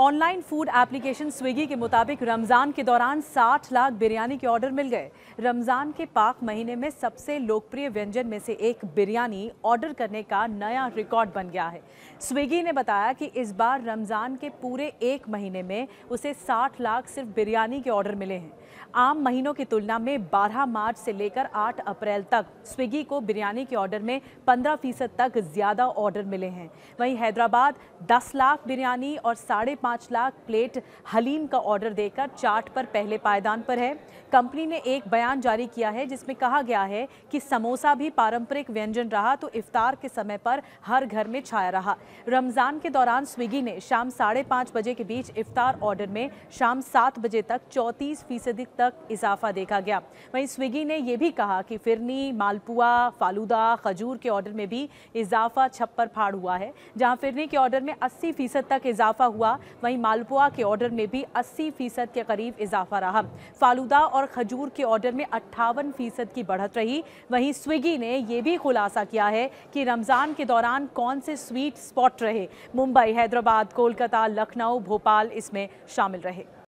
online food application Swiggy के मुताबिक रमज़ान के दौरान 60 लाख बिरयानी के ऑर्डर मिल गए रमज़ान के पाक महीने में सबसे लोकप्रिय व्यंजन में से एक बिरयानी ऑर्डर करने का नया रिकॉर्ड बन गया है स्विगी ने बताया कि इस बार रमज़ान के पूरे एक महीने में उसे 60 लाख सिर्फ बिरयानी के ऑर्डर मिले हैं आम महीनों की तुलना में 12 मार्च से लेकर 8 अप्रैल तक स्विगी को बिरयानी के ऑर्डर में 15 फीसद तक ज़्यादा ऑर्डर मिले हैं वहीं हैदराबाद 10 लाख बिरयानी और साढ़े पाँच लाख प्लेट हलीम का ऑर्डर देकर चार्ट पर पहले पायदान पर है कंपनी ने एक बयान जारी किया है जिसमें कहा गया है कि समोसा भी पारंपरिक व्यंजन रहा तो इफ्तार के समय पर हर घर में छाया रहा रमज़ान के दौरान स्विगी ने शाम साढ़े पाँच बजे के बीच इफ्तार ऑर्डर में शाम सात बजे तक चौंतीस फीसदी तक इजाफा देखा गया वहीं स्विगी ने यह भी कहा कि फिरनी मालपुआ फालूदा खजूर के ऑर्डर में भी इजाफा छप्पर फाड़ हुआ है जहाँ फिरनी के ऑर्डर में अस्सी फीसद तक इजाफा हुआ वहीं मालपुआ के ऑर्डर में भी अस्सी फीसद के करीब इजाफा रहा फालूदा और खजूर के ऑर्डर में अट्ठावन फीसद की बढ़त रही वहीं स्विगी ने यह भी खुलासा किया है कि रमज़ान के दौरान कौन से स्वीट स्पॉट रहे मुंबई हैदराबाद कोलकाता लखनऊ भोपाल इसमें शामिल रहे